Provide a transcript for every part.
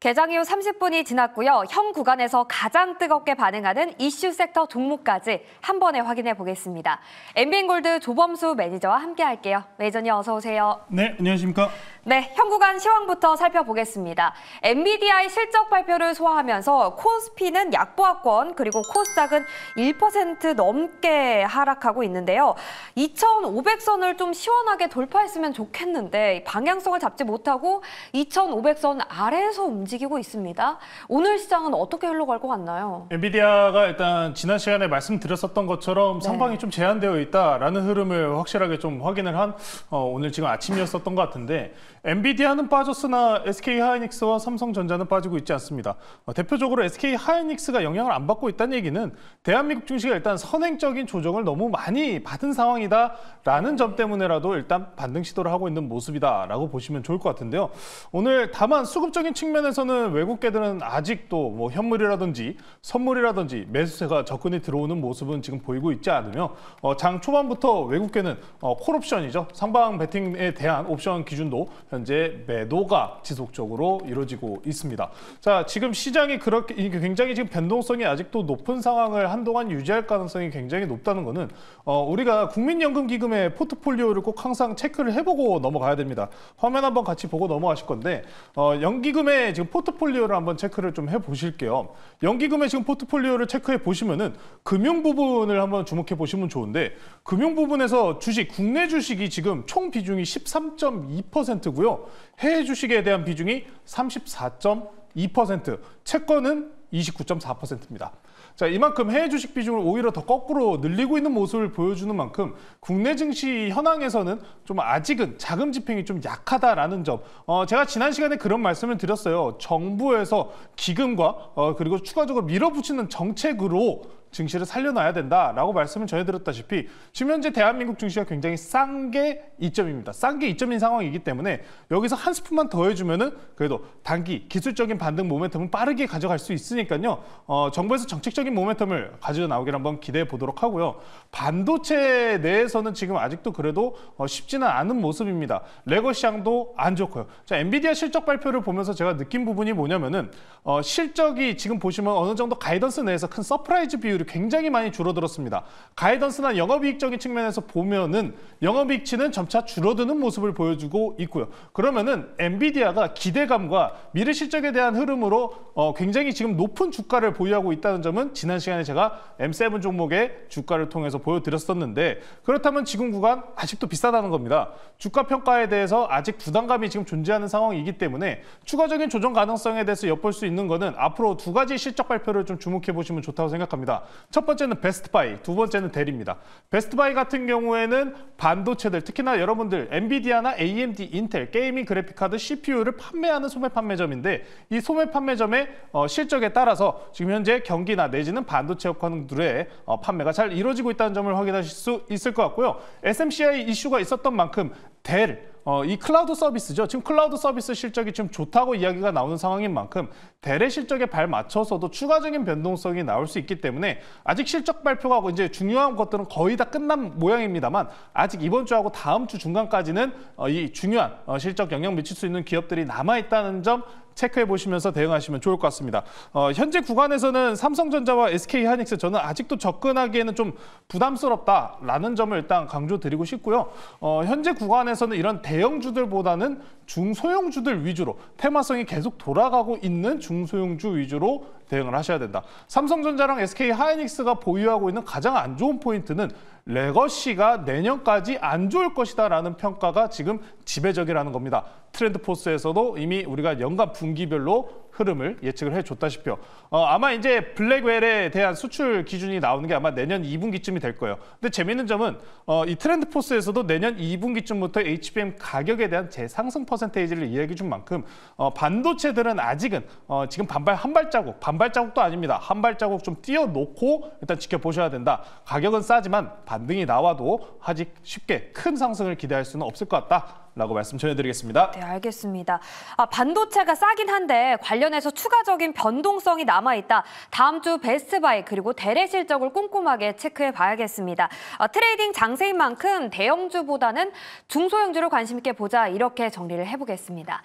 개장 이후 30분이 지났고요. 현 구간에서 가장 뜨겁게 반응하는 이슈 섹터 종목까지 한 번에 확인해 보겠습니다. MBN골드 조범수 매니저와 함께 할게요. 매니저님 어서 오세요. 네, 안녕하십니까? 네, 현 구간 시황부터 살펴보겠습니다. 엔비디아의 실적 발표를 소화하면서 코스피는 약보합권 그리고 코스닥은 1% 넘게 하락하고 있는데요. 2,500선을 좀 시원하게 돌파했으면 좋겠는데 방향성을 잡지 못하고 2,500선 아래에서 움직 움직이고 있습니다. 오늘 시장은 어떻게 흘러갈 것 같나요? 엔비디아가 일단 지난 시간에 말씀드렸었던 것처럼 네. 상방이 네. 좀 제한되어 있다라는 흐름을 확실하게 좀 확인을 한 어, 오늘 지금 아침이었었던 것 같은데 엔비디아는 빠졌으나 SK하이닉스와 삼성전자는 빠지고 있지 않습니다. 어, 대표적으로 SK하이닉스가 영향을 안 받고 있다는 얘기는 대한민국 증시가 일단 선행적인 조정을 너무 많이 받은 상황이다라는 점 때문에라도 일단 반등 시도를 하고 있는 모습이다라고 보시면 좋을 것 같은데요. 오늘 다만 수급적인 측면에서 한국에서는 외국계들은 아직도 뭐 현물이라든지 선물이라든지 매수세가 접근이 들어오는 모습은 지금 보이고 있지 않으며 어, 장 초반부터 외국계는 어, 콜옵션이죠. 상방 베팅에 대한 옵션 기준도 현재 매도가 지속적으로 이루어지고 있습니다. 자, 지금 시장이 그렇게 굉장히 지금 변동성이 아직도 높은 상황을 한동안 유지할 가능성이 굉장히 높다는 것은 어, 우리가 국민연금기금의 포트폴리오를 꼭 항상 체크를 해보고 넘어가야 됩니다. 화면 한번 같이 보고 넘어가실 건데 어, 연기금의 지금 포트폴리오를 한번 체크를 좀 해보실게요. 연기금의 지금 포트폴리오를 체크해 보시면은 금융 부분을 한번 주목해 보시면 좋은데 금융 부분에서 주식 국내 주식이 지금 총 비중이 13.2%고요. 해외 주식에 대한 비중이 34.2%, 채권은 29.4%입니다. 자, 이만큼 해외 주식 비중을 오히려 더 거꾸로 늘리고 있는 모습을 보여주는 만큼 국내 증시 현황에서는 좀 아직은 자금 집행이 좀 약하다라는 점. 어, 제가 지난 시간에 그런 말씀을 드렸어요. 정부에서 기금과 어, 그리고 추가적으로 밀어붙이는 정책으로 증시를 살려놔야 된다라고 말씀을 전해드렸다시피 지금 현재 대한민국 증시가 굉장히 싼 게 이점입니다. 싼 게 이점인 상황이기 때문에 여기서 한 스푼만 더 해주면은 그래도 단기 기술적인 반등 모멘텀은 빠르게 가져갈 수 있으니까요. 어, 정부에서 정책적인 모멘텀을 가져 나오기를 한번 기대해 보도록 하고요. 반도체 내에서는 지금 아직도 그래도 어, 쉽지는 않은 모습입니다. 레거 시장도 안 좋고요. 자, 엔비디아 실적 발표를 보면서 제가 느낀 부분이 뭐냐면은 어, 실적이 지금 보시면 어느 정도 가이던스 내에서 큰 서프라이즈 비율 매출이 굉장히 많이 줄어들었습니다. 가이던스나 영업이익적인 측면에서 보면은 영업이익치는 점차 줄어드는 모습을 보여주고 있고요. 그러면은 엔비디아가 기대감과 미래 실적에 대한 흐름으로 어, 굉장히 지금 높은 주가를 보유하고 있다는 점은 지난 시간에 제가 M7 종목의 주가를 통해서 보여드렸었는데 그렇다면 지금 구간 아직도 비싸다는 겁니다. 주가 평가에 대해서 아직 부담감이 지금 존재하는 상황이기 때문에 추가적인 조정 가능성에 대해서 엿볼 수 있는 것은 앞으로 두 가지 실적 발표를 좀 주목해 보시면 좋다고 생각합니다. 첫 번째는 베스트바이, 두 번째는 델입니다. 베스트바이 같은 경우에는 반도체들, 특히나 여러분들 엔비디아나 AMD, 인텔, 게이밍 그래픽카드 CPU를 판매하는 소매 판매점인데 이 소매 판매점의 어, 실적에 따라서 지금 현재 경기나 내지는 반도체 업황들의 어, 판매가 잘 이루어지고 있다는 점을 확인하실 수 있을 것 같고요. SMCI 이슈가 있었던 만큼 델, 어, 이 클라우드 서비스죠. 지금 클라우드 서비스 실적이 지금 좋다고 이야기가 나오는 상황인 만큼 대래 실적에 발 맞춰서도 추가적인 변동성이 나올 수 있기 때문에 아직 실적 발표가 이제 중요한 것들은 거의 다 끝난 모양입니다만 아직 이번 주하고 다음 주 중간까지는 어, 이 중요한 어, 실적 영향 미칠 수 있는 기업들이 남아 있다는 점 체크해 보시면서 대응하시면 좋을 것 같습니다. 어, 현재 구간에서는 삼성전자와 SK 하이닉스 저는 아직도 접근하기에는 좀 부담스럽다라는 점을 일단 강조드리고 싶고요. 어, 현재 구간에서는 이런 대형주들보다는 중소형주들 위주로 테마성이 계속 돌아가고 있는 중소형주 위주로 대응을 하셔야 된다. 삼성전자랑 SK 하이닉스가 보유하고 있는 가장 안 좋은 포인트는 레거시가 내년까지 안 좋을 것이다라는 평가가 지금 지배적이라는 겁니다. 트렌드포스에서도 이미 우리가 연간 분기별로 흐름을 예측을 해줬다시피요. 어, 아마 이제 블랙웰에 대한 수출 기준이 나오는 게 아마 내년 2분기쯤이 될 거예요. 근데 재미있는 점은 어, 이 트렌드포스에서도 내년 2분기쯤부터 HBM 가격에 대한 재상승 퍼센테이지를 이야기 준 만큼 어, 반도체들은 아직은 어, 지금 반발 한 발자국, 반발자국도 아닙니다. 한 발자국 좀 띄워놓고 일단 지켜보셔야 된다. 가격은 싸지만 반등이 나와도 아직 쉽게 큰 상승을 기대할 수는 없을 것 같다. 라고 말씀 전해드리겠습니다. 네, 알겠습니다. 아, 반도체가 싸긴 한데 관련해서 추가적인 변동성이 남아있다. 다음 주 베스트바이 그리고 대래 실적을 꼼꼼하게 체크해 봐야겠습니다. 아, 트레이딩 장세인 만큼 대형주보다는 중소형주로 관심 있게 보자 이렇게 정리를 해보겠습니다.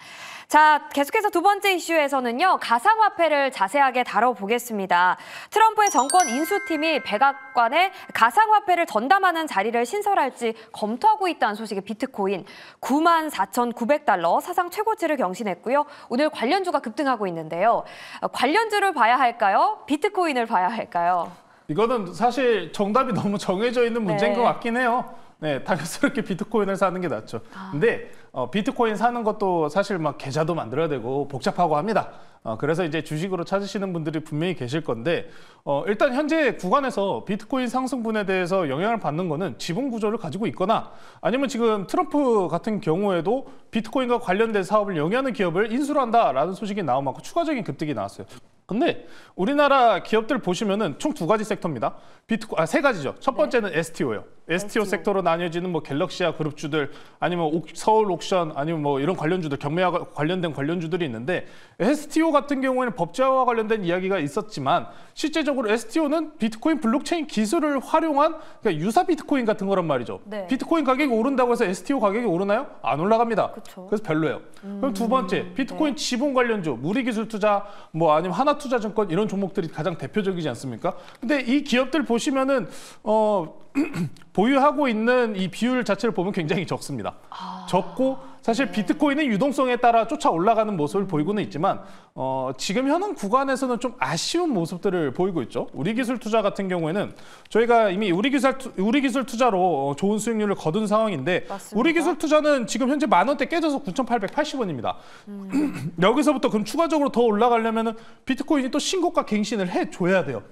자, 계속해서 두 번째 이슈에서는요. 가상화폐를 자세하게 다뤄보겠습니다. 트럼프의 정권 인수팀이 백악관에 가상화폐를 전담하는 자리를 신설할지 검토하고 있다는 소식에 비트코인 9만 94,900달러 사상 최고치를 경신했고요. 오늘 관련주가 급등하고 있는데요. 관련주를 봐야 할까요? 비트코인을 봐야 할까요? 이거는 사실 정답이 너무 정해져 있는 문제인 네. 것 같긴 해요. 네, 당연스럽게 비트코인을 사는 게 낫죠. 아. 근데 어, 비트코인 사는 것도 사실 막 계좌도 만들어야 되고 복잡하고 합니다. 어, 그래서 이제 주식으로 찾으시는 분들이 분명히 계실 건데 어, 일단 현재 구간에서 비트코인 상승분에 대해서 영향을 받는 거는 지분 구조를 가지고 있거나 아니면 지금 트럼프 같은 경우에도 비트코인과 관련된 사업을 영위하는 기업을 인수를 한다라는 소식이 나오고 추가적인 급등이 나왔어요. 근데 우리나라 기업들 보시면은 총 두 가지 섹터입니다. 비트코 아, 세 가지죠. 첫 번째는 네. STO요. STO, s 섹터로 나뉘어지는 뭐 갤럭시아 그룹주들 아니면 옥, 서울 옥션 아니면 뭐 이런 관련주들 경매와 관련된 관련주들이 있는데 STO 같은 경우에는 법제화와 관련된 이야기가 있었지만 실제적으로 STO는 비트코인 블록체인 기술을 활용한 그러니까 유사 비트코인 같은 거란 말이죠. 네. 비트코인 가격이 오른다고 해서 STO 가격이 오르나요? 안 올라갑니다. 그쵸. 그래서 별로예요. 음... 그럼 두 번째 음. 비트코인 네. 지분 관련주 무리기술 투자 뭐 아니면 하나투자증권 이런 종목들이 가장 대표적이지 않습니까? 근데 이 기업들 보시면은 어 보유하고 있는 이 비율 자체를 보면 굉장히 적습니다. 아... 적고 사실 네. 비트코인의 유동성에 따라 쫓아 올라가는 모습을 보이고는 있지만 어, 지금 현황 구간에서는 좀 아쉬운 모습들을 보이고 있죠. 우리 기술 투자 같은 경우에는 저희가 이미 우리 기술 우리 기술 투자로 어, 좋은 수익률을 거둔 상황인데 맞습니까? 우리 기술 투자는 지금 현재 만 원대 깨져서 9,880원입니다. 음... 여기서부터 그럼 추가적으로 더 올라가려면 비트코인이 또 신고가 갱신을 해줘야 돼요.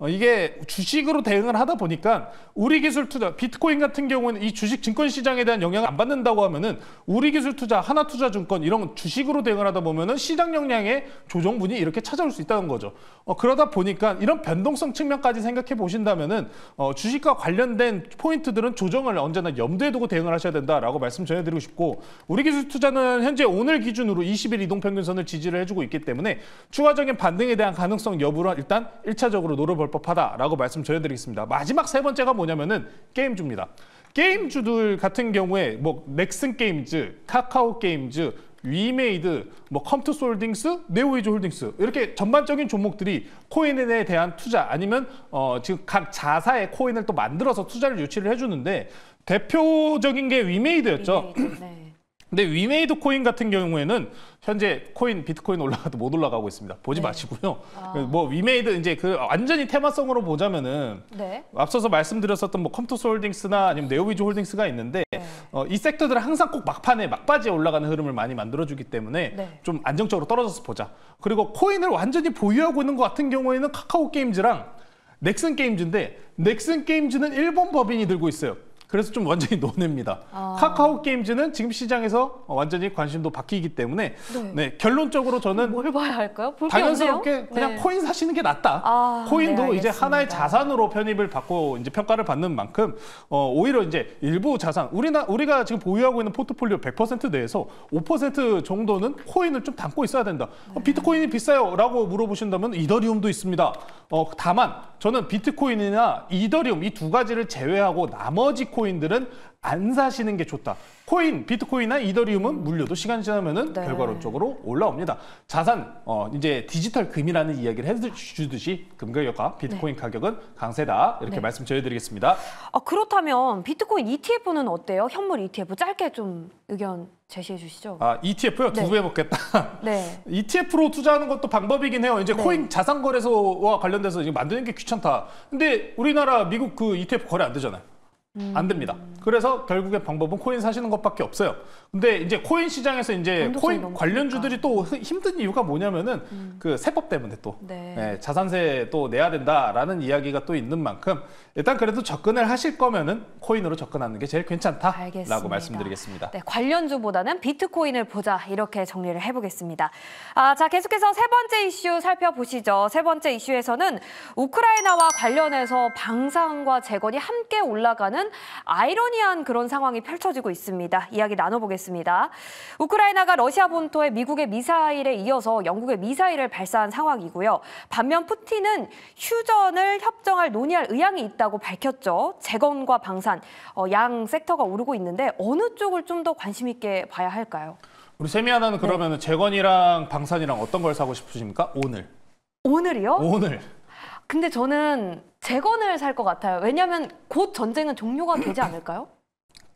어, 이게 주식으로 대응을 하다 보니까 우리 기술 투자, 비트코인 같은 경우는 이 주식 증권 시장에 대한 영향을 안 받는다고 하면은 우리 기술 투자, 하나 투자 증권 이런 주식으로 대응을 하다 보면은 시장 역량의 조정분이 이렇게 찾아올 수 있다는 거죠. 어, 그러다 보니까 이런 변동성 측면까지 생각해 보신다면은 어, 주식과 관련된 포인트들은 조정을 언제나 염두에 두고 대응을 하셔야 된다라고 말씀 전해드리고 싶고 우리 기술 투자는 현재 오늘 기준으로 20일 이동 평균선을 지지를 해주고 있기 때문에 추가적인 반등에 대한 가능성 여부를 일단 1차적으로 노려볼 볼 법하다라고 말씀드려드리겠습니다. 마지막 세 번째가 뭐냐면은 게임주입니다. 게임주들 같은 경우에 뭐 넥슨 게임즈, 카카오 게임즈, 위메이드, 뭐 컴투스 홀딩스, 네오이즈 홀딩스 이렇게 전반적인 종목들이 코인에 대한 투자 아니면 어 지금 각 자사의 코인을 또 만들어서 투자를 유치를 해주는데 대표적인 게 위메이드였죠. 위메이드, 네. 근데 위메이드 코인 같은 경우에는 현재 코인 비트코인 올라가도 못 올라가고 있습니다. 보지 네. 마시고요. 아. 그 뭐 위메이드 이제 그 완전히 테마성으로 보자면은 네. 앞서서 말씀드렸었던 뭐 컴투스 홀딩스나 아니면 네오비즈 홀딩스가 있는데 네. 어, 이 섹터들은 항상 꼭 막판에 막바지에 올라가는 흐름을 많이 만들어주기 때문에 네. 좀 안정적으로 떨어져서 보자. 그리고 코인을 완전히 보유하고 있는 것 같은 경우에는 카카오 게임즈랑 넥슨 게임즈인데 넥슨 게임즈는 일본 법인이 들고 있어요. 그래서 좀 완전히 논입니다. 아. 카카오 게임즈는 지금 시장에서 완전히 관심도 바뀌기 때문에 네. 네 결론적으로 저는 뭘 봐야 할까요? 당연스럽게 그냥 네. 코인 사시는 게 낫다. 아, 코인도 네, 이제 하나의 자산으로 편입을 받고 이제 평가를 받는 만큼 어, 오히려 이제 일부 자산 우리나 우리가 지금 보유하고 있는 포트폴리오 100% 내에서 5% 정도는 코인을 좀 담고 있어야 된다. 어, 네. 비트코인이 비싸요라고 물어보신다면 이더리움도 있습니다. 어, 다만 저는 비트코인이나 이더리움 이 두 가지를 제외하고 나머지 코인들은 안 사시는 게 좋다. 코인, 비트코인이나 이더리움은 물려도 시간 지나면은 네. 결과론적으로 올라옵니다. 자산, 어, 이제 디지털 금이라는 이야기를 해주듯이 금가격과 네. 비트코인 네. 가격은 강세다. 이렇게 네. 말씀 드려드리겠습니다. 아, 어, 그렇다면 비트코인 ETF는 어때요? 현물 ETF 짧게 좀 의견 제시해 주시죠. 아, ETF요? 두배 네. 먹겠다. 네. ETF로 투자하는 것도 방법이긴 해요. 이제 네. 코인 자산 거래소와 관련돼서 만드는 게 귀찮다. 근데 우리나라 미국 그 ETF 거래 안 되잖아요. 음. 안 됩니다. 그래서 결국에 방법은 코인 사시는 것밖에 없어요. 근데 이제 코인 시장에서 이제 코인 관련주들이 또 힘든 이유가 뭐냐면은 음. 그 세법 때문에 또 네. 네, 자산세 또 내야 된다라는 이야기가 또 있는 만큼 일단 그래도 접근을 하실 거면은 코인으로 접근하는 게 제일 괜찮다라고 알겠습니다. 말씀드리겠습니다. 네, 관련주보다는 비트코인을 보자 이렇게 정리를 해보겠습니다. 아, 자 계속해서 세 번째 이슈 살펴보시죠. 세 번째 이슈에서는 우크라이나와 관련해서 방산과 재건이 함께 올라가는 있는 아이러니한 그런 상황이 펼쳐지고 있습니다. 이야기 나눠보겠습니다. 우크라이나가 러시아 본토에 미국의 미사일에 이어서 영국의 미사일을 발사한 상황이고요. 반면 푸틴은 휴전을 협정할 논의할 의향이 있다고 밝혔죠. 재건과 방산 어, 양 섹터가 오르고 있는데 어느 쪽을 좀 더 관심 있게 봐야 할까요? 우리 세미아나는 그러면 네. 재건이랑 방산이랑 어떤 걸 사고 싶으십니까? 오늘. 오늘이요? 오늘. 근데 저는 재건을 살 것 같아요. 왜냐하면 곧 전쟁은 종료가 되지 않을까요?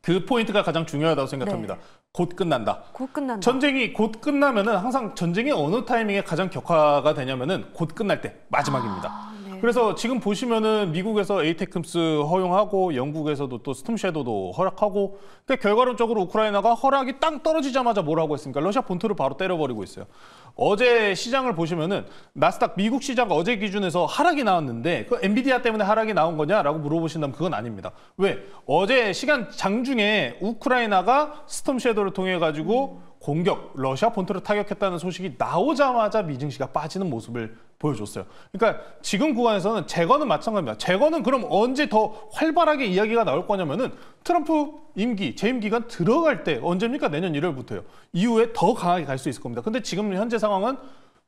그 포인트가 가장 중요하다고 생각합니다. 네. 곧 끝난다. 곧 끝난다. 전쟁이 곧 끝나면은 항상 전쟁이 어느 타이밍에 가장 격화가 되냐면은 곧 끝날 때 마지막입니다. 아... 그래서 지금 보시면은 미국에서 에이테크스 허용하고 영국에서도 또 스톰섀도도 허락하고 그 결과론적으로 우크라이나가 허락이 땅 떨어지자마자 뭐라고 했습니까? 러시아 본토를 바로 때려버리고 있어요. 어제 시장을 보시면은 나스닥 미국 시장 어제 기준에서 하락이 나왔는데 그 엔비디아 때문에 하락이 나온 거냐라고 물어보신다면 그건 아닙니다. 왜? 어제 시간 장중에 우크라이나가 스톰섀도를 통해 가지고 공격 러시아 본토를 타격했다는 소식이 나오자마자 미증시가 빠지는 모습을 보여줬어요. 그러니까 지금 구간에서는 제거는 마찬가지입니다. 제거는 그럼 언제 더 활발하게 이야기가 나올 거냐면은 트럼프 임기, 재임 기간 들어갈 때 언제입니까? 내년 1월부터요. 이후에 더 강하게 갈 수 있을 겁니다. 근데 지금 현재 상황은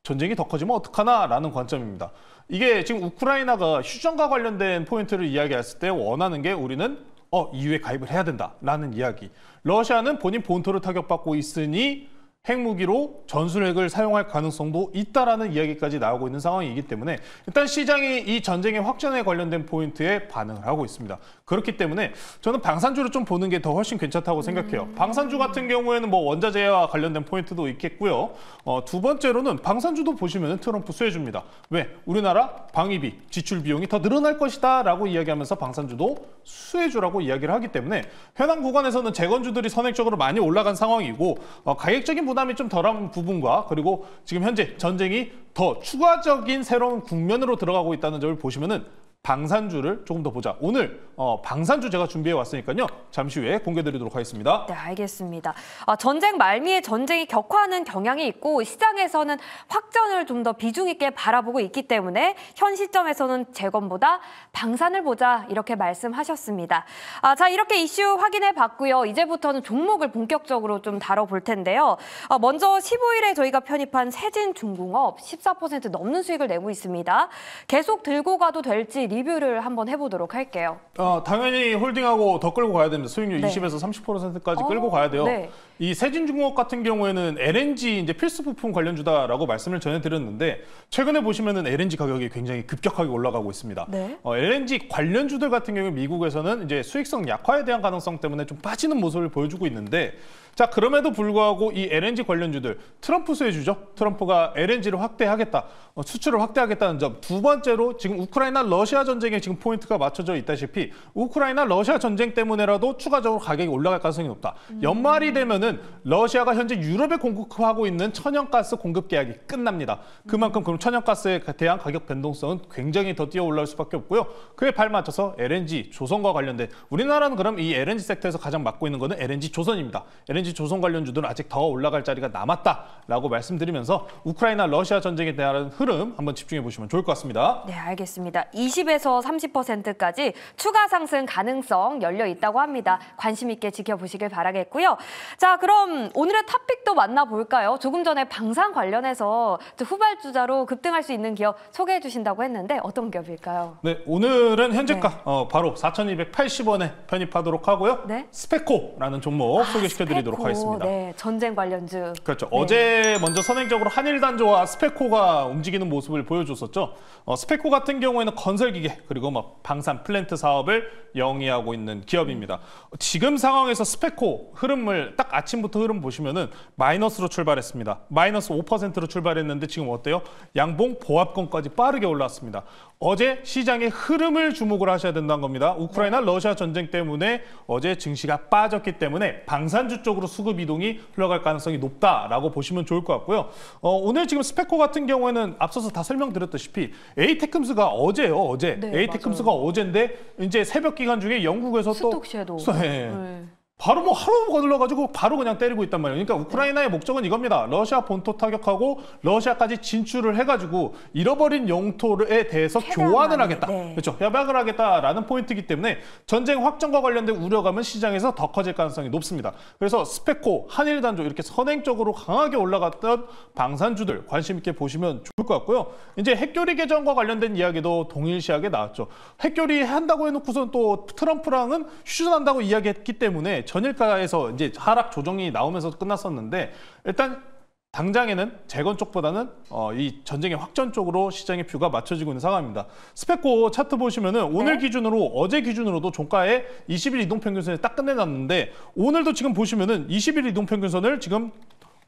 전쟁이 더 커지면 어떡하나라는 관점입니다. 이게 지금 우크라이나가 휴전과 관련된 포인트를 이야기했을 때 원하는 게 우리는 어, EU에 가입을 해야 된다라는 이야기. 러시아는 본인 본토를 타격받고 있으니 핵무기로 전술핵을 사용할 가능성도 있다라는 이야기까지 나오고 있는 상황이기 때문에 일단 시장이 이 전쟁의 확전에 관련된 포인트에 반응을 하고 있습니다. 그렇기 때문에 저는 방산주를 좀 보는 게 더 훨씬 괜찮다고 생각해요. 음. 방산주 같은 경우에는 뭐 원자재와 관련된 포인트도 있겠고요. 어, 두 번째로는 방산주도 보시면 트럼프 수혜줍니다. 왜? 우리나라 방위비, 지출 비용이 더 늘어날 것이다 라고 이야기하면서 방산주도 수혜주라고 이야기를 하기 때문에 현황 구간에서는 재건주들이 선행적으로 많이 올라간 상황이고 어, 가격적인 부담이 좀 덜한 부분과 그리고 지금 현재 전쟁이 더 추가적인 새로운 국면으로 들어가고 있다는 점을 보시면은 방산주를 조금 더 보자. 오늘 어, 방산주 제가 준비해 왔으니까요. 잠시 후에 공개드리도록 하겠습니다. 네, 알겠습니다. 아, 전쟁 말미에 전쟁이 격화하는 경향이 있고 시장에서는 확전을 좀 더 비중 있게 바라보고 있기 때문에 현 시점에서는 재건보다 방산을 보자 이렇게 말씀하셨습니다. 아, 자 이렇게 이슈 확인해 봤고요. 이제부터는 종목을 본격적으로 좀 다뤄볼 텐데요. 아, 먼저 15일에 저희가 편입한 세진 중공업 14% 넘는 수익을 내고 있습니다. 계속 들고 가도 될지 리뷰를 한번 해보도록 할게요. 어, 당연히 홀딩하고 더 끌고 가야 됩니다. 수익률 네. 20에서 30%까지 어, 끌고 가야 돼요. 네. 이 세진중공업 같은 경우에는 LNG 이제 필수 부품 관련주다라고 말씀을 전해드렸는데 최근에 보시면은 LNG 가격이 굉장히 급격하게 올라가고 있습니다. 네. 어, LNG 관련주들 같은 경우 미국에서는 이제 수익성 약화에 대한 가능성 때문에 좀 빠지는 모습을 보여주고 있는데 자 그럼에도 불구하고 이 LNG 관련주들 트럼프 수혜주죠. 트럼프가 LNG를 확대하겠다, 어, 수출을 확대하겠다는 점. 두 번째로 지금 우크라이나 러시아 전쟁에 지금 포인트가 맞춰져 있다시피 우크라이나 러시아 전쟁 때문에라도 추가적으로 가격이 올라갈 가능성이 높다. 음. 연말이 되면은 러시아가 현재 유럽에 공급하고 있는 천연가스 공급 계약이 끝납니다. 그만큼 그럼 천연가스에 대한 가격 변동성은 굉장히 더 뛰어 올라올 수밖에 없고요. 그에 발맞춰서 LNG 조선과 관련된 우리나라는 그럼 이 LNG 섹터에서 가장 맡고 있는 것은 LNG 조선입니다. LNG 조선 관련주들은 아직 더 올라갈 자리가 남았다라고 말씀드리면서 우크라이나 러시아 전쟁에 대한 흐름 한번 집중해 보시면 좋을 것 같습니다. 네, 알겠습니다. 20에 10에서 30%까지 추가 상승 가능성 열려 있다고 합니다. 관심 있게 지켜보시길 바라겠고요. 자, 그럼 오늘의 탑픽도 만나볼까요? 조금 전에 방산 관련해서 후발주자로 급등할 수 있는 기업 소개해 주신다고 했는데 어떤 기업일까요? 네, 오늘은 현재가 네. 어, 바로 4,280원에 편입하도록 하고요. 네? 스페코라는 종목 아, 소개시켜 드리도록 하겠습니다. 네, 전쟁 관련주. 그렇죠. 네. 어제 먼저 선행적으로 한일단조와 스페코가 움직이는 모습을 보여줬었죠. 어, 스페코 같은 경우에는 건설 기계 그리고 막 뭐 방산 플랜트 사업을 영위하고 있는 기업입니다. 지금 상황에서 스펙코 흐름을 딱 아침부터 흐름 보시면은 마이너스로 출발했습니다. 마이너스 5%로 출발했는데 지금 어때요? 양봉 보합권까지 빠르게 올라왔습니다. 어제 시장의 흐름을 주목을 하셔야 된다는 겁니다. 우크라이나 네. 러시아 전쟁 때문에 어제 증시가 빠졌기 때문에 방산주 쪽으로 수급 이동이 흘러갈 가능성이 높다라고 보시면 좋을 것 같고요. 어, 오늘 지금 스펙코 같은 경우에는 앞서서 다 설명드렸다시피 에이테크스가 어제요. 어제 어제, 네, 에이티컴스가 어젠데 이제 새벽 기간 중에 영국에서 스톡 또 스톡 섀도우. 예. 네. 네. 바로 뭐 하루 거들러가지고 바로 그냥 때리고 있단 말이에요. 그러니까 우크라이나의 목적은 이겁니다. 러시아 본토 타격하고 러시아까지 진출을 해가지고 잃어버린 영토에 대해서 교환을 하겠다. 네. 그렇죠. 협약을 하겠다라는 포인트이기 때문에 전쟁 확정과 관련된 우려감은 시장에서 더 커질 가능성이 높습니다. 그래서 스펙코, 한일단조 이렇게 선행적으로 강하게 올라갔던 방산주들 관심 있게 보시면 좋을 것 같고요. 이제 핵교리 개정과 관련된 이야기도 동일시하게 나왔죠. 핵교리 한다고 해놓고선 또 트럼프랑은 휴전한다고 이야기했기 때문에 전일가에서 이제 하락 조정이 나오면서 끝났었는데 일단 당장에는 재건쪽보다는 어, 이 전쟁의 확전 쪽으로 시장의 뷰가 맞춰지고 있는 상황입니다. 스펙고 차트 보시면은 네. 오늘 네. 기준으로 어제 기준으로도 종가에 20일 이동평균선에 딱 끝내놨는데 오늘도 지금 보시면은 20일 이동평균선을 지금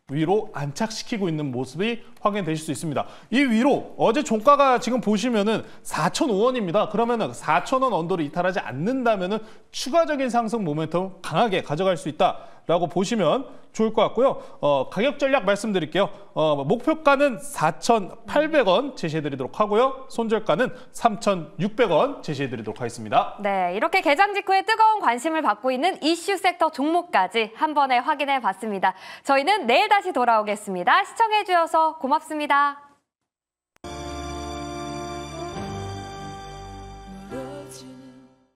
위로 안착시키고 있는 모습이 확인되실 수 있습니다. 이 위로 어제 종가가 지금 보시면은 4,005원입니다. 그러면은 4,000원 언더를 이탈하지 않는다면은 추가적인 상승 모멘텀 강하게 가져갈 수 있다. 라고 보시면 좋을 것 같고요. 어, 가격 전략 말씀드릴게요. 어, 목표가는 4,800원 제시해드리도록 하고요. 손절가는 3,600원 제시해드리도록 하겠습니다. 네, 이렇게 개장 직후에 뜨거운 관심을 받고 있는 이슈 섹터 종목까지 한 번에 확인해봤습니다. 저희는 내일 다시 돌아오겠습니다. 시청해주셔서 고맙습니다.